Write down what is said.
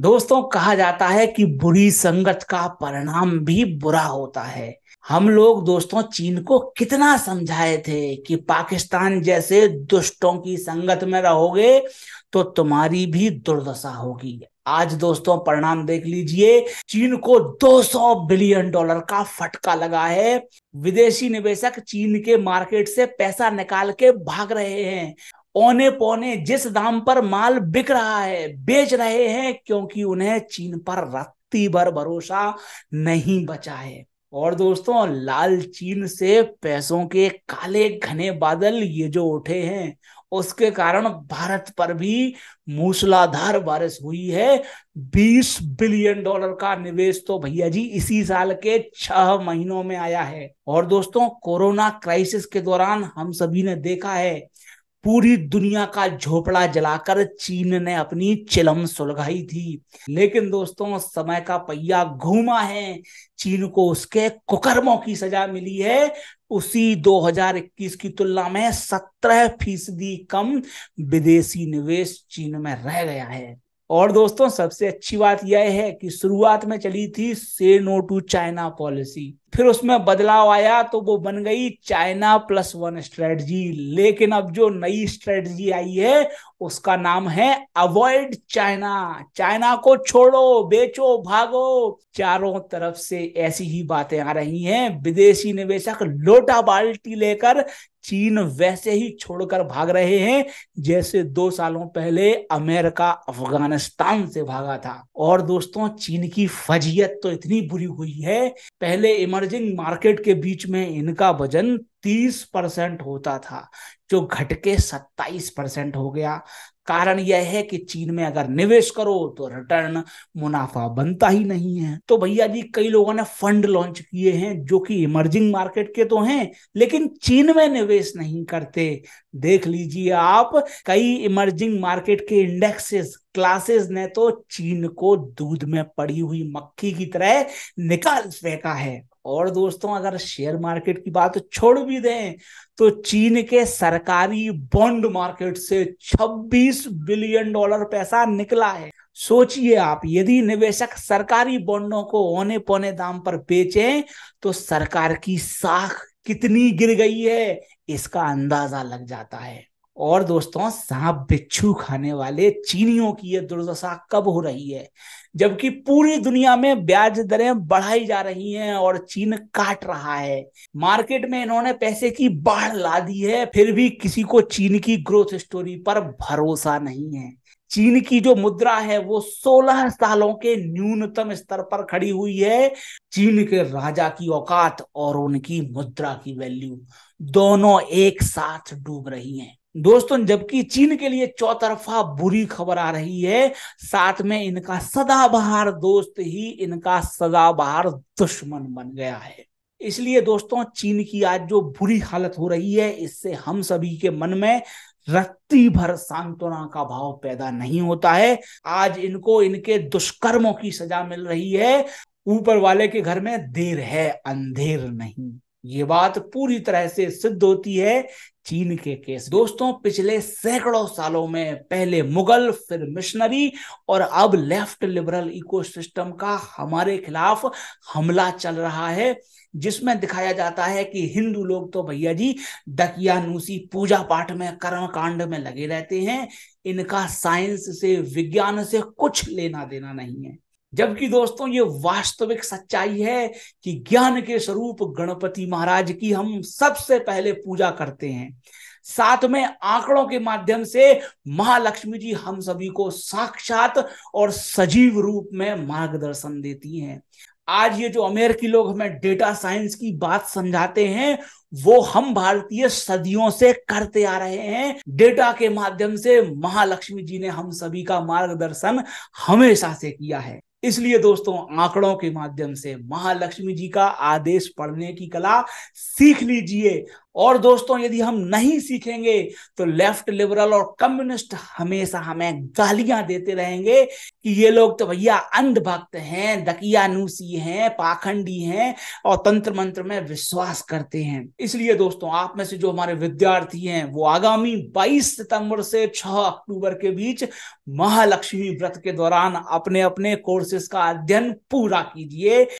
दोस्तों कहा जाता है कि बुरी संगत का परिणाम भी बुरा होता है हम लोग दोस्तों चीन को कितना समझाए थे कि पाकिस्तान जैसे दुष्टों की संगत में रहोगे तो तुम्हारी भी दुर्दशा होगी आज दोस्तों परिणाम देख लीजिए चीन को 200 बिलियन डॉलर का फटका लगा है विदेशी निवेशक चीन के मार्केट से पैसा निकाल के भाग रहे हैं औने पौने जिस दाम पर माल बिक रहा है बेच रहे हैं क्योंकि उन्हें चीन पर रत्ती भर भरोसा नहीं बचा है और दोस्तों लाल चीन से पैसों के काले घने बादल ये जो उठे हैं उसके कारण भारत पर भी मूसलाधार बारिश हुई है 20 बिलियन डॉलर का निवेश तो भैया जी इसी साल के छह महीनों में आया है और दोस्तों कोरोना क्राइसिस के दौरान हम सभी ने देखा है पूरी दुनिया का झोपड़ा जलाकर चीन ने अपनी चिलम सुलगाई थी लेकिन दोस्तों समय का पहिया घूमा है चीन को उसके कुकर्मों की सजा मिली है उसी 2021 की तुलना में 17 फीसदी कम विदेशी निवेश चीन में रह गया है और दोस्तों सबसे अच्छी बात यह है कि शुरुआत में चली थी से नो टू चाइना पॉलिसी फिर उसमें बदलाव आया तो वो बन गई चाइना प्लस वन स्ट्रेटजी लेकिन अब जो नई स्ट्रेटजी आई है उसका नाम है अवॉइड चाइना चाइना को छोड़ो बेचो भागो चारों तरफ से ऐसी ही बातें आ रही हैं विदेशी निवेशक लोटा बाल्टी लेकर चीन वैसे ही छोड़कर भाग रहे हैं जैसे दो सालों पहले अमेरिका अफगानिस्तान से भागा था और दोस्तों चीन की फजीयत तो इतनी बुरी हुई है पहले इमर इमर्जिंग मार्केट के बीच में इनका वजन 30 परसेंट होता था जो घट के 27 परसेंट हो गया कारण यह है कि चीन में अगर निवेश करो तो रिटर्न मुनाफा बनता ही नहीं है तो भैया जी कई लोगों ने फंड लॉन्च किए हैं जो कि इमर्जिंग मार्केट के तो हैं लेकिन चीन में निवेश नहीं करते देख लीजिए आप कई इमर्जिंग मार्केट के इंडेक्सेस क्लासेस ने तो चीन को दूध में पड़ी हुई मक्खी की तरह निकाल फेंका है और दोस्तों अगर शेयर मार्केट की बात छोड़ भी दें तो चीन के सरकारी बॉन्ड मार्केट से 26 बिलियन डॉलर पैसा निकला है सोचिए आप यदि निवेशक सरकारी बॉन्डों को औने पौने दाम पर बेचें तो सरकार की साख कितनी गिर गई है इसका अंदाजा लग जाता है और दोस्तों सांप बिच्छू खाने वाले चीनियों की यह दुर्दशा कब हो रही है जबकि पूरी दुनिया में ब्याज दरें बढ़ाई जा रही हैं और चीन काट रहा है मार्केट में इन्होंने पैसे की बाढ़ ला दी है फिर भी किसी को चीन की ग्रोथ स्टोरी पर भरोसा नहीं है चीन की जो मुद्रा है वो 16 सालों के न्यूनतम स्तर पर खड़ी हुई है चीन के राजा की औकात और उनकी मुद्रा की वैल्यू दोनों एक साथ डूब रही हैं दोस्तों जबकि चीन के लिए चौतरफा बुरी खबर आ रही है साथ में इनका सदाबहार दोस्त ही इनका सदाबहार दुश्मन बन गया है इसलिए दोस्तों चीन की आज जो बुरी हालत हो रही है इससे हम सभी के मन में रत्ती भर सांत्वना का भाव पैदा नहीं होता है आज इनको इनके दुष्कर्मों की सजा मिल रही है ऊपर वाले के घर में देर है अंधेर नहीं ये बात पूरी तरह से सिद्ध होती है चीन के केस दोस्तों पिछले सैकड़ों सालों में पहले मुगल फिर मिशनरी और अब लेफ्ट लिबरल इकोसिस्टम का हमारे खिलाफ हमला चल रहा है जिसमें दिखाया जाता है कि हिंदू लोग तो भैया जी दकियानूसी पूजा पाठ में कर्म कांड में लगे रहते हैं इनका साइंस से विज्ञान से कुछ लेना देना नहीं है जबकि दोस्तों ये वास्तविक सच्चाई है कि ज्ञान के स्वरूप गणपति महाराज की हम सबसे पहले पूजा करते हैं साथ में आंकड़ों के माध्यम से महालक्ष्मी जी हम सभी को साक्षात और सजीव रूप में मार्गदर्शन देती हैं आज ये जो अमेरिकी लोग हमें डेटा साइंस की बात समझाते हैं वो हम भारतीय सदियों से करते आ रहे हैं डेटा के माध्यम से महालक्ष्मी जी ने हम सभी का मार्गदर्शन हमेशा से किया है इसलिए दोस्तों आंकड़ों के माध्यम से महालक्ष्मी जी का आदेश पढ़ने की कला सीख लीजिए और दोस्तों यदि हम नहीं सीखेंगे तो लेफ्ट लिबरल और कम्युनिस्ट हमेशा हमें गालियां देते रहेंगे कि ये लोग तो भैया अंधभक्त हैं दकियानुसी हैं पाखंडी हैं और तंत्र मंत्र में विश्वास करते हैं इसलिए दोस्तों आप में से जो हमारे विद्यार्थी हैं वो आगामी 22 सितंबर से 6 अक्टूबर के बीच महालक्ष्मी व्रत के दौरान अपने अपने कोर्सेस का अध्ययन पूरा कीजिए